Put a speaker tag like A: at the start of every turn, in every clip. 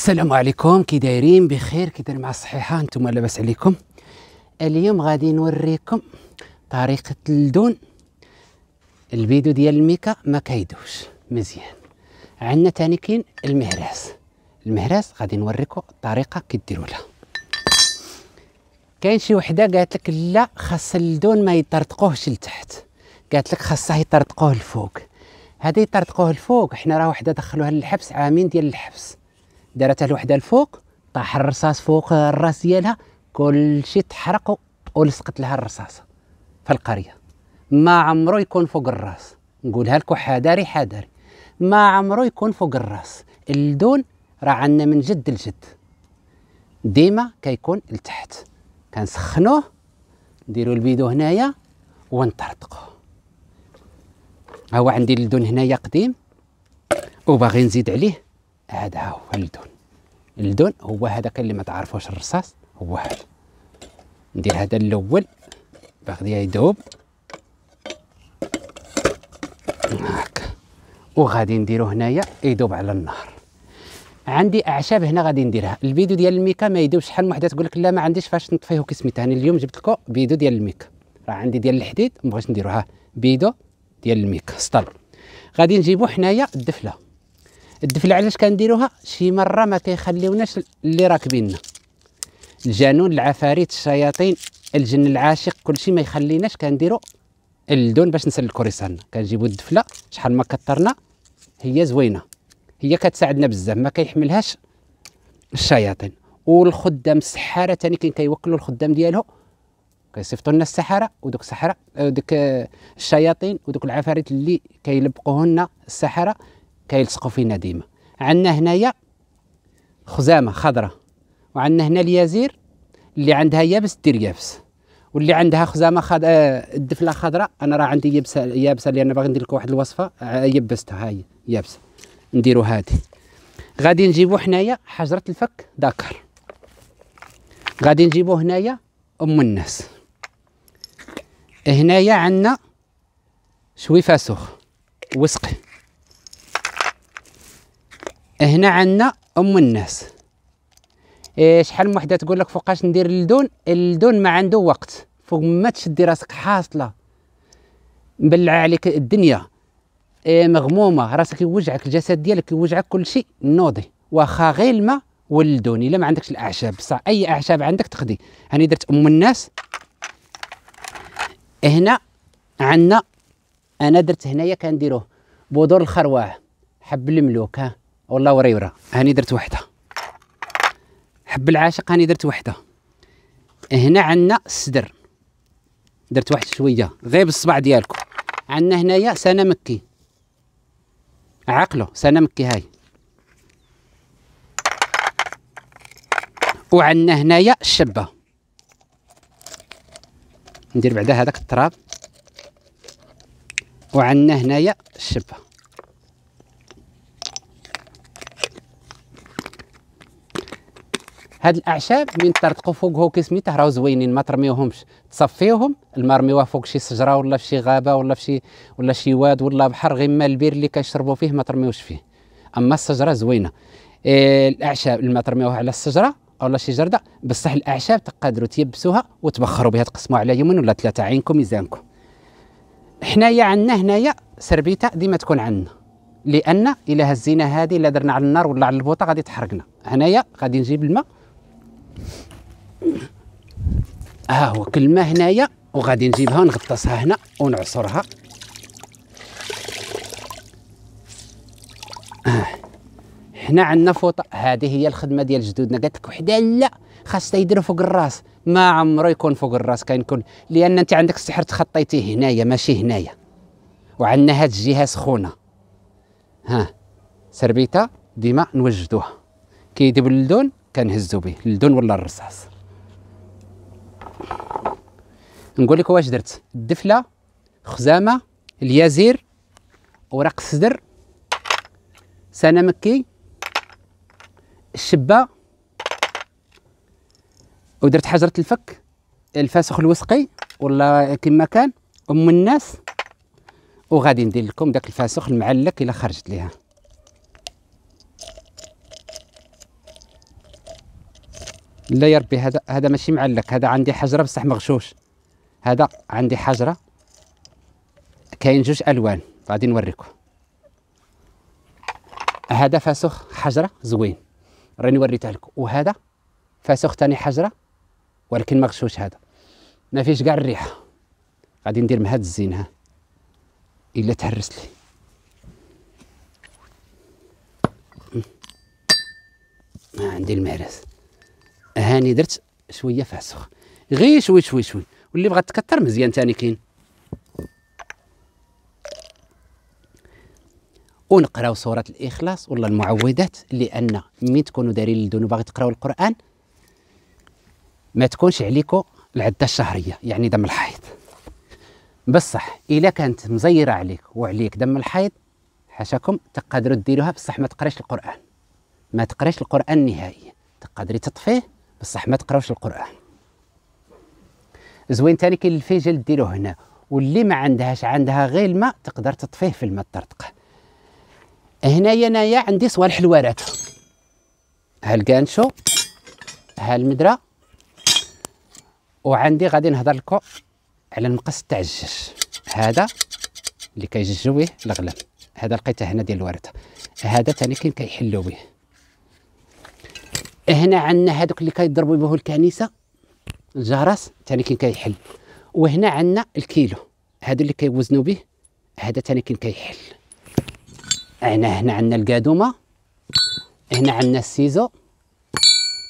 A: السلام عليكم كي دايرين بخير كي دايرين مع الصحيحه نتوما لاباس عليكم اليوم غادي نوريكم طريقه اللدون البيدو ديال الميكا ما كيدوش مزيان عندنا ثاني كاين المهراس المهراس غادي نوريكم الطريقه كديروا لها كاين شي وحده قالت لك لا خاص اللدون ما يطرطقوهش لتحت قالت لك خاصه يطرطقوه لفوق هذا يطرطقوه لفوق حنا راه وحده دخلوها للحبس عامين ديال الحبس دارتها الوحده الفوق طاح الرصاص فوق الراس ديالها كلشي تحرق ولصقت لها الرصاصه في القريه ما عمرو يكون فوق الراس نقولها لكم حذاري حذاري ما عمرو يكون فوق الراس الدون راه عندنا من جد لجد ديما كيكون لتحت كنسخنوه نديرو البيدو هنايا ونطرطقوه هو عندي الدون هنايا قديم وباغي نزيد عليه هذا هو الدون الدون هو هذاك اللي ما تعرفوش الرصاص هو هذا ندير هذا الاول باغي يذوب هاك وغادي نديرو هنايا يذوب على النار عندي اعشاب هنا غادي نديرها الفيديو ديال الميكا ما يدوبش شحال من وحده تقول لك لا ما عنديش فاش نطفيه وكسميتها انا اليوم جبت لكم فيديو ديال الميكا راه عندي ديال الحديد ما بغيتش نديروها بيدو ديال الميكا سطل غادي نجيبو حنايا الدفله الدفله علاش كنديروها شي مره ما كيخليوناش اللي راكبيننا الجنون العفاريت الشياطين الجن العاشق كلشي ما يخليناش كنديرو الدون باش نسلكو رسالنا كنجيبو الدفله شحال ما كثرنا هي زوينه هي كتساعدنا بزاف ما كيحملهاش الشياطين والخدام السحاره ثاني كاين كيوكلوا الخدام ديالهم كيصيفطوا لنا السحاره ودوك السحاره ودوك الشياطين ودوك العفاريت اللي كيلبقوهن السحاره كيلصقوا فينا ديما عندنا هنايا خزامه خضراء وعندنا هنا اليازير اللي عندها يابس دير يابس واللي عندها خزامه خد... آه، الدفله خضراء انا راه عندي يابسه يابسه لان باغي ندير لكم واحد الوصفه آه، يبستها هاي يابسه نديرو هادي غادي نجيبو حنايا حجره الفك دكر غادي نجيبو هنايا ام الناس هنايا عندنا شوي فاسوخ وسقي هنا عندنا ام الناس إيه، شحال من وحده تقول لك فوقاش ندير اللدون اللدون ما عنده وقت فوق ما تشدي راسك حاصله مبلعه عليك الدنيا إيه، مغمومه راسك يوجعك الجسد ديالك يوجعك كل شيء نوضي واخا غير الماء واللدون الا ما عندكش الاعشاب بصح اي اعشاب عندك تخدي هاني درت ام الناس هنا عندنا انا درت هنايا كنديروه بذور الخروع حب الملوك ها والله ورا هاني درت وحده حب العاشق هاني درت وحده هنا عندنا السدر درت واحد شويه غير بالصبع ديالكم عندنا هنايا سنه مكي عقله سنه مكي هاي وعندنا هنايا الشبه ندير بعدا هذاك التراب وعندنا هنايا الشبه هاد الاعشاب من ترتقوا هو كي سميته راهو زوينين ما ترميوهمش تصفيوهم المرميوه فوق شي شجره ولا في شي غابه ولا في شي ولا شي واد ولا بحر غير ما البير اللي كيشربوا فيه ما ترميوش فيه اما الشجره زوينه إيه الاعشاب اللي ما ترميوها على الشجره ولا شي جرده بصح الاعشاب تقدروا تيبسوها وتبخروا بها تقسموا على يومين ولا ثلاثه عينكم ميزانكم حنايا عندنا هنايا سربيته ديما تكون عندنا لان الا هزينا هذه الا درنا على النار ولا على البوطه غادي تحرقنا هنايا غادي نجيب الماء ها هو كلمه هنايا وغادي نجيبها ونغطسها هنا ونعصرها آه. حنا عندنا فوطه هذه هي الخدمه ديال جدودنا قالت لك وحده لا خاص يدير فوق الراس ما عمره يكون فوق الراس كيكون لان انت عندك السحر تخطيتيه هنايا ماشي هنايا وعندنا هاد الجهه سخونه ها سربيته ديما نوجدوها كيدبلدون كنهزو به للدون ولا الرصاص نقول لك واش درت الدفله خزامه اليازير اوراق الصدر سنة مكي الشبه ودرت حجره الفك الفاسخ الوسقي ولا كما كان ام الناس وغادي ندير لكم داك الفاسخ المعلق الى خرجت ليها لا يا ربي هذا هذا ماشي معلق هذا عندي حجره بصح مغشوش هذا عندي حجره كاين جوج الوان غادي نوريكم هذا فاسخ حجره زوين راني وريته لكم وهذا فاسخ ثاني حجره ولكن مغشوش هذا ما فيش كاع الريحه غادي ندير مهاد الزين ها الا تهرس لي ما عندي المهرس هاني درت شويه فاسخ غير شوي شوي شوي واللي بغات تكثر مزيان ثاني كاين ونقراو سوره الاخلاص ولا المعوذات لان من تكونوا دارين للدون باغي تقراو القران ما تكونش عليكم العده الشهريه يعني دم الحيض بصح الا كانت مزيره عليك وعليك دم الحيض حاشاكم تقدروا ديروها بصح ما تقراش القران ما تقراش القران نهائيا تقدري تطفيه بصح ما تقراوش القران زوين ثاني كاين الفيجل ديروه هنا واللي ما عندهاش عندها غير الماء تقدر تطفيه في الماء الطرطق هنايا انايا عندي صوالح الورات ها الكانشو ها المدرة وعندي غادي نهضر لكم على المقص تاع الجش هذا اللي كيججو به الغلام هذا لقيته هنا ديال الورده هذا ثاني كاين كيحلو به هنا عندنا هذوك اللي كيضربوا به الكنيسه الجرس ثاني كاين كيحل وهنا عندنا الكيلو هذا اللي كيوزنوا به هذا ثاني كاين كيحل هنا هنا عندنا القادومه هنا عندنا السيزو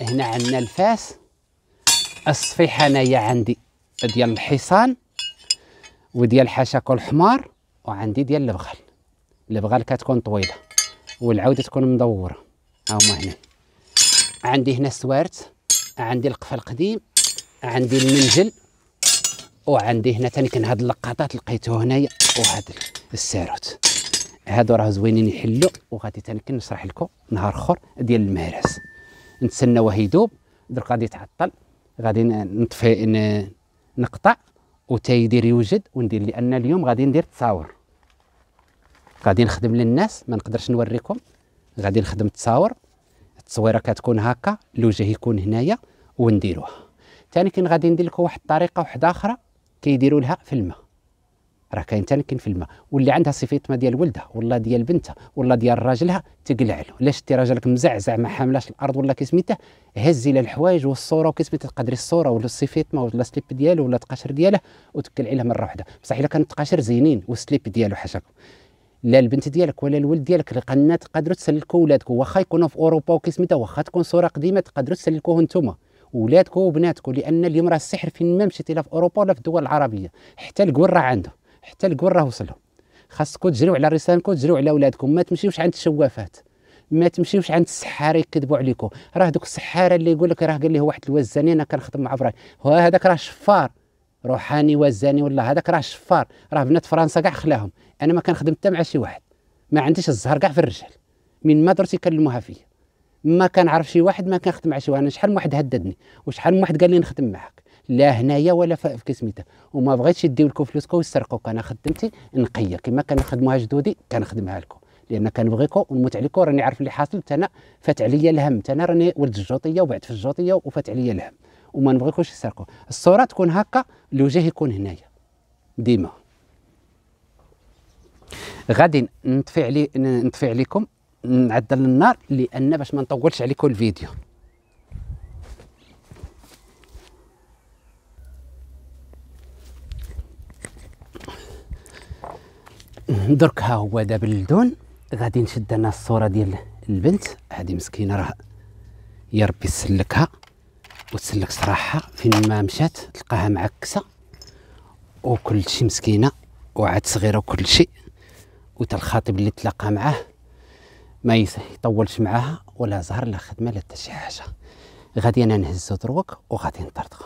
A: هنا عندنا الفاس الصفيحه انايا عندي ديال الحصان وديال الحشاك الحمار وعندي ديال البغال البغال كتكون طويله والعوده تكون مدوره ها هما هنا عندي هنا السوارت عندي القفا القديم عندي المنجل وعندي هنا ثاني كان هاد اللقطات لقيته هنايا وهاد الساروت هادو راه زوينين يحلوا وغادي ثاني نشرح لكم نهار اخر ديال المهرس نتسناوه يذوب درك غادي يتعطل غادي نطفي نقطع وتا يدير يوجد وندير لان اليوم غادي ندير تصاور غادي نخدم للناس ما نقدرش نوريكم غادي نخدم تصاور التصويره كتكون هكا الوجه يكون هنايا ونديروها ثاني كن غادي ندير لكم واحد الطريقه وحده اخرى كيديروا لها في الماء راه كاين ثاني كاين في الماء واللي عندها صفه ما ديال ولدها ولا ديال بنتها ولا ديال راجلها تقلع له لا شتي راجلك مزعزع ما حاملاش الارض ولا كسميته هزي له الحوايج والصوره وكسميته تقدري الصوره ولا الصفه ما ولا السليب ديالو ولا التقاشر دياله وتقلعي له مره واحده بصح الا كان التقاشر زينين والسليب ديالو حاجه لا البنت ديالك ولا الولد ديالك القنات تقدروا تسلكوا ولادكم واخا يكونوا في اوروبا وكي سميتها واخا تكون صوره قديمه تقدروا تسلكوه نتوما ولادكم وبناتكم لان اليوم راه السحر فين ما مشيتي لا في اوروبا ولا في الدول العربيه حتى الكور راه عنده حتى الكور راه وصل خاصكم تجريو على رسالكم تجريو على ولادكم ما تمشيوش عند الشوافات ما تمشيوش عند السحاره يكذبوا عليكم راه دوك السحاره اللي يقول لك راه قال لي واحد الوزاني انا كنخدم مع فراي هذاك راه شفار روحاني وزاني ولا هذاك راه شفار راه بنات فرنسا كاع خلاهم انا ما كنخدم حتى مع شي واحد ما عنديش الزهر كاع في الرجال من ما درت يكلموها فيا ما كنعرف شي واحد ما كنخدم مع شي واحد انا شحال من واحد هددني وشحال من واحد قال لي نخدم معاك لا هنايا ولا في كسميتها وما بغيتش يديو لكم فلوسكم ويسرقوك انا خدمتي نقيه كما كنخدموها جدودي كنخدمها لكم لان كنبغيكم ونموت عليكم راني عارف اللي حاصل حتى انا فات عليا الهم حتى انا راني ولد الجوطيه وبعت في الجوطيه وفات عليا الهم وما نبغيكوش تسرقوا الصوره تكون هكا الوجه يكون هنايا ديما غادي نطفي علي نطفي عليكم نعدل النار لان باش ما نطولش عليكم الفيديو درك ها هو دابا اللدون غادي نشد انا الصوره ديال البنت هذه مسكينه راه يا ربي يسلكها وتسلك صراحه فين ما مشات تلقاها معكسه وكل شيء مسكينه وعاد صغيره وكل شيء وتا الخاطب اللي تلاقى معاه ما يطولش معاها ولا زهر لا خدمه لا حتى شي حاجه غادي انا نهزو دروك وغادي نطردو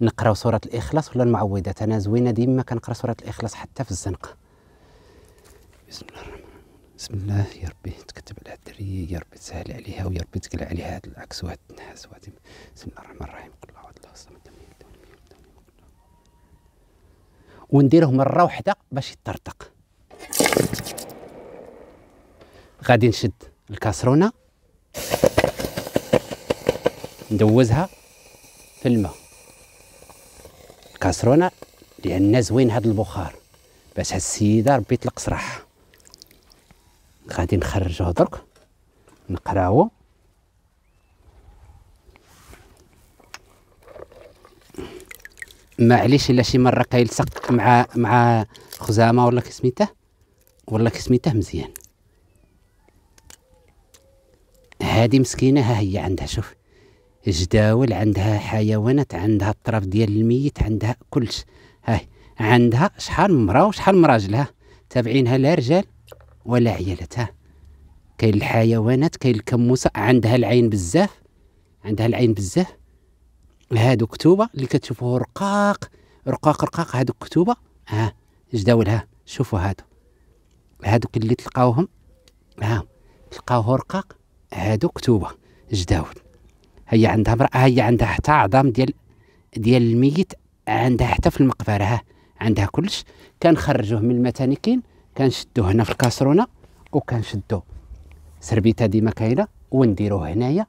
A: نقراو سوره الاخلاص ولا المعوذات انا زوينه ديما كنقرا سوره الاخلاص حتى في الزنقه بسم الله الرحمن بسم الله يا ربي تكتب على الدرية يا ربي تسهل عليها ويا ربي تقلع عليها هاد العكس وهاد النحاس وهاد بسم الله الرحمن الرحيم قل الله الله الصمد ونديره مرة واحدة باش يطرطق غادي نشد الكاسرونة ندوزها في الماء الكاسرونة لأن زوين هاد البخار باش هاد السيدة ربي يطلق صراحة غادي نخرجوه درك نقراوه معليش الا شي مره كيلصق مع مع خزامه ولا كسميته ولا كسميته مزيان هادي مسكينه ها هي عندها شوف جداول عندها حيوانات عندها الطرف ديال الميت عندها كلش هاي عندها شحال من مرا وشحال من راجل ها تابعينها لا رجال ولا عيالتها كاين الحيوانات كاين الكموسه عندها العين بزاف عندها العين بزاف هادو كتوبه اللي كتشوفوه رقاق رقاق رقاق هادو كتوبه ها جداولها شوفوا هادو هادوك اللي تلقاوهم ها تلقاوه رقاق هادو كتوبه جداول هي عندها مرأة هي عندها حتى عظام ديال ديال الميت عندها حتى في المقبره ها عندها كلش كنخرجوه من المتانيكين كنشدو هنا في الكاسرونه وكنشدو سربيته ديما كاينه ونديروه هنايا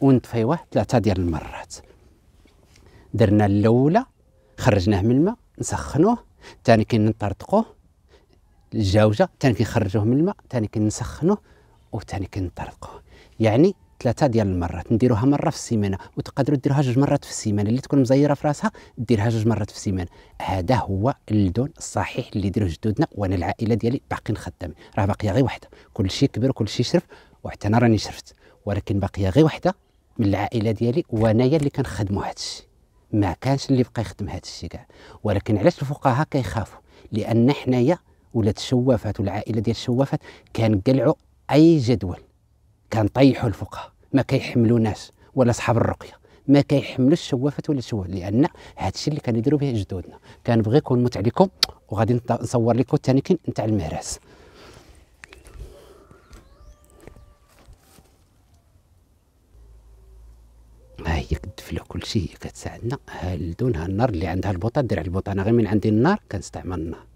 A: ونطفيوه ثلاثه ديال المرات درنا الاولى خرجناه من الماء نسخنوه ثاني كنطرطقوه الجوجه ثاني كنخرجوه من الماء ثاني كنسخنوه وثاني كنطرطقوه يعني ثلاثه ديال المرات نديروها مره في السيمانه وتقدروا ديروها جوج مرات في السيمانه اللي تكون مزيره في راسها ديرها جوج مرات في السيمانه هذا هو اللدون الصحيح اللي يديروه جدودنا وانا العائله ديالي باقيين خدامين راه باقيه غير وحده كل شيء كبر وكل شيء شرف وحتى انا راني شرفت ولكن باقيه غير وحده من العائله ديالي وانايا اللي كنخدموا هذا الشيء ما كانش اللي بقى يخدم هذا الشيء كاع ولكن علاش الفقهاء كيخافوا لان حنايا ولاد الشوافات والعائله ديال الشوافات كنقلعوا اي جدول كان طيحوا الفقهاء ما كيحملوا ناس ولا اصحاب الرقيه ما كيحملوش الشوافات ولا الشواف لان هذا الشيء اللي كانوا يديروا به جدودنا بغي يكون مت عليكم وغادي نصور لكم التانيكين نتاع المهراس ها هي كتدفلو كل هي كتساعدنا ها لدون ها النار اللي عندها البوطه دير على البوطه انا غير من عندي النار كنستعمل النار